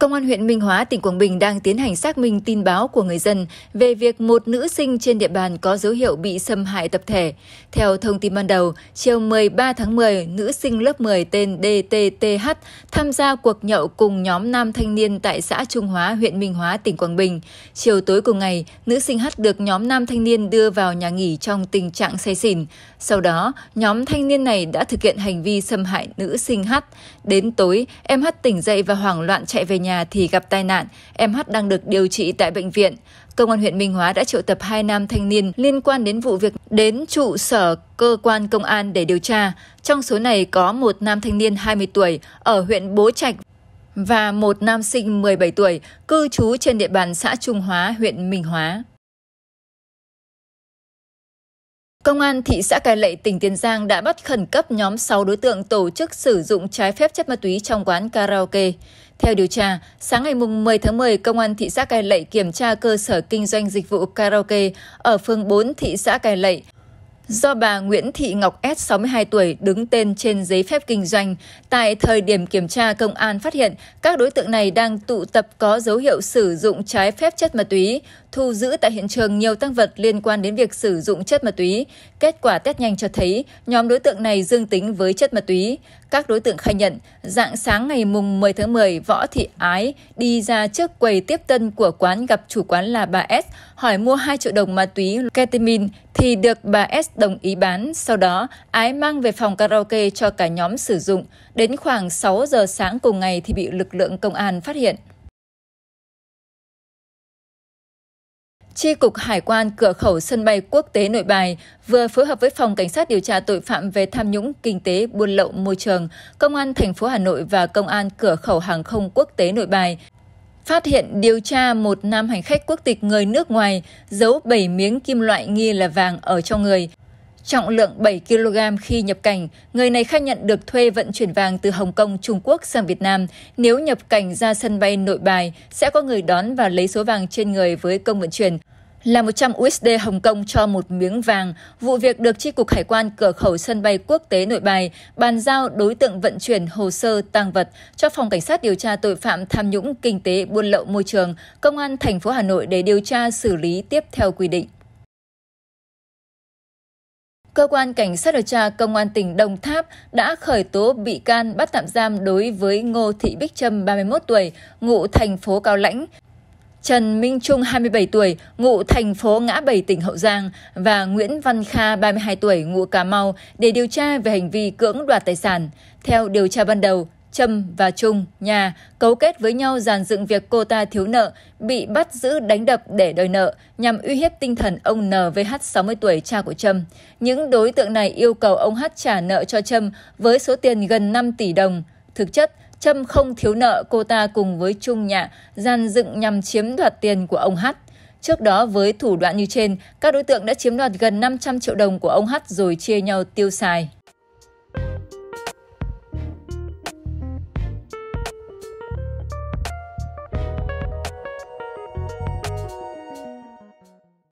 Công an huyện Minh Hóa, tỉnh Quảng Bình đang tiến hành xác minh tin báo của người dân về việc một nữ sinh trên địa bàn có dấu hiệu bị xâm hại tập thể. Theo thông tin ban đầu, chiều 13 tháng 10, nữ sinh lớp 10 tên DTTH tham gia cuộc nhậu cùng nhóm nam thanh niên tại xã Trung Hóa, huyện Minh Hóa, tỉnh Quảng Bình. Chiều tối cùng ngày, nữ sinh H được nhóm nam thanh niên đưa vào nhà nghỉ trong tình trạng say xỉn. Sau đó, nhóm thanh niên này đã thực hiện hành vi xâm hại nữ sinh H. Đến tối, em H tỉnh dậy và hoảng loạn chạy về nhà nhà thì gặp tai nạn, em hát đang được điều trị tại bệnh viện. Công an huyện Minh Hóa đã triệu tập hai nam thanh niên liên quan đến vụ việc đến trụ sở cơ quan công an để điều tra. Trong số này có một nam thanh niên 20 tuổi ở huyện Bố Trạch và một nam sinh 17 tuổi cư trú trên địa bàn xã Trung Hóa, huyện Minh Hóa. Công an thị xã Cai Lậy, tỉnh Tiền Giang đã bắt khẩn cấp nhóm 6 đối tượng tổ chức sử dụng trái phép chất ma túy trong quán karaoke. Theo điều tra, sáng ngày 10 tháng 10, Công an thị xã Cai Lậy kiểm tra cơ sở kinh doanh dịch vụ karaoke ở phường 4 thị xã Cai Lậy do bà Nguyễn Thị Ngọc S 62 tuổi đứng tên trên giấy phép kinh doanh. Tại thời điểm kiểm tra, công an phát hiện các đối tượng này đang tụ tập có dấu hiệu sử dụng trái phép chất ma túy, thu giữ tại hiện trường nhiều tăng vật liên quan đến việc sử dụng chất ma túy. Kết quả test nhanh cho thấy nhóm đối tượng này dương tính với chất ma túy. Các đối tượng khai nhận, dạng sáng ngày mùng 10 tháng 10, Võ Thị Ái đi ra trước quầy tiếp tân của quán gặp chủ quán là bà S, hỏi mua 2 triệu đồng ma túy ketamine thì được bà S đồng ý bán, sau đó Ái mang về phòng karaoke cho cả nhóm sử dụng. Đến khoảng 6 giờ sáng cùng ngày thì bị lực lượng công an phát hiện. Chi cục Hải quan cửa khẩu sân bay quốc tế Nội Bài vừa phối hợp với phòng cảnh sát điều tra tội phạm về tham nhũng, kinh tế, buôn lậu môi trường, công an thành phố Hà Nội và công an cửa khẩu hàng không quốc tế Nội Bài phát hiện điều tra một nam hành khách quốc tịch người nước ngoài giấu 7 miếng kim loại nghi là vàng ở trong người trọng lượng 7 kg khi nhập cảnh. Người này khai nhận được thuê vận chuyển vàng từ Hồng Kông, Trung Quốc sang Việt Nam. Nếu nhập cảnh ra sân bay nội bài, sẽ có người đón và lấy số vàng trên người với công vận chuyển là 100 USD Hồng Kông cho một miếng vàng. Vụ việc được Tri Cục Hải quan cửa khẩu sân bay quốc tế nội bài bàn giao đối tượng vận chuyển hồ sơ tăng vật cho Phòng Cảnh sát điều tra tội phạm tham nhũng kinh tế buôn lậu môi trường, Công an thành phố Hà Nội để điều tra xử lý tiếp theo quy định. Cơ quan Cảnh sát điều tra Công an tỉnh Đồng Tháp đã khởi tố bị can bắt tạm giam đối với Ngô Thị Bích Trâm, 31 tuổi, ngụ thành phố Cao Lãnh, Trần Minh Trung 27 tuổi, ngụ thành phố Ngã Bảy tỉnh Hậu Giang và Nguyễn Văn Kha 32 tuổi, ngụ Cà Mau để điều tra về hành vi cưỡng đoạt tài sản. Theo điều tra ban đầu, Trâm và Trung, nhà, cấu kết với nhau giàn dựng việc cô ta thiếu nợ, bị bắt giữ đánh đập để đòi nợ, nhằm uy hiếp tinh thần ông NVH 60 tuổi cha của Trâm. Những đối tượng này yêu cầu ông H trả nợ cho Trâm với số tiền gần 5 tỷ đồng. Thực chất, Trâm không thiếu nợ cô ta cùng với Trung Nhạ gian dựng nhằm chiếm đoạt tiền của ông H. Trước đó với thủ đoạn như trên, các đối tượng đã chiếm đoạt gần 500 triệu đồng của ông H rồi chia nhau tiêu xài.